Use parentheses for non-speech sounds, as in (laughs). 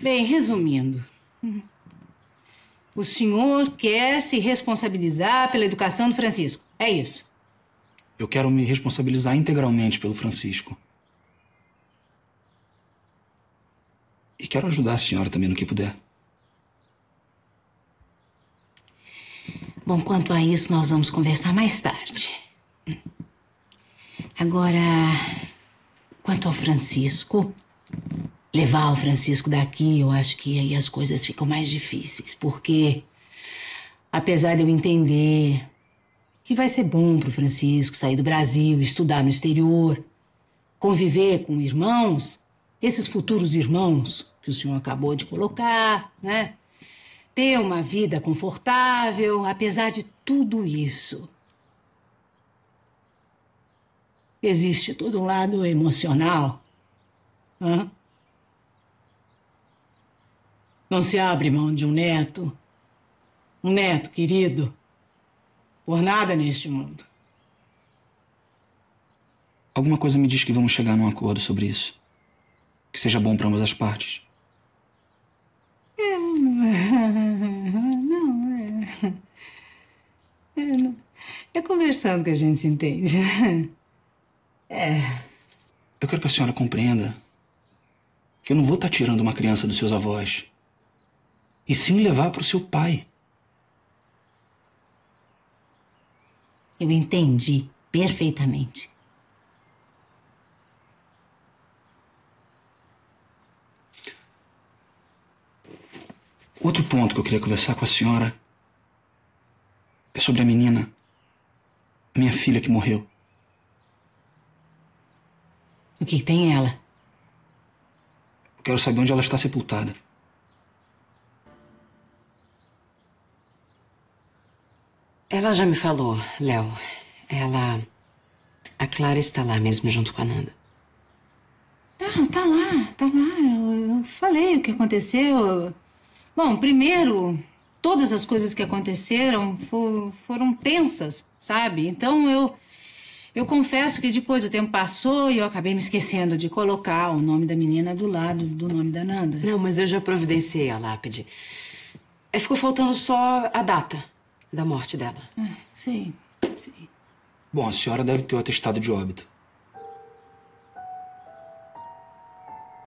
Bem, resumindo. O senhor quer se responsabilizar pela educação do Francisco. É isso. Eu quero me responsabilizar integralmente pelo Francisco. E quero ajudar a senhora também no que puder. Bom, quanto a isso, nós vamos conversar mais tarde. Agora, quanto ao Francisco, levar o Francisco daqui, eu acho que aí as coisas ficam mais difíceis, porque apesar de eu entender que vai ser bom pro Francisco sair do Brasil, estudar no exterior, conviver com irmãos, esses futuros irmãos que o senhor acabou de colocar, né? Ter uma vida confortável, apesar de tudo isso. Existe todo um lado emocional. Hã? Não se abre mão de um neto. Um neto querido. Por nada neste mundo. Alguma coisa me diz que vamos chegar num acordo sobre isso. Que seja bom para ambas as partes. Não, é. (laughs) É, não... é conversando que a gente se entende. (laughs) É. Eu quero que a senhora compreenda que eu não vou estar tá tirando uma criança dos seus avós e sim levar para o seu pai. Eu entendi perfeitamente. Outro ponto que eu queria conversar com a senhora é sobre a menina, minha filha que morreu. O que tem ela? Eu quero saber onde ela está sepultada. Ela já me falou, Léo. Ela. A Clara está lá mesmo junto com a Nanda. Ah, tá lá, tá lá. Eu, eu falei o que aconteceu. Bom, primeiro, todas as coisas que aconteceram for, foram tensas, sabe? Então eu. Eu confesso que depois o tempo passou e eu acabei me esquecendo de colocar o nome da menina do lado do nome da Nanda. Não, mas eu já providenciei a lápide. Ficou faltando só a data da morte dela. É, sim, sim. Bom, a senhora deve ter o atestado de óbito.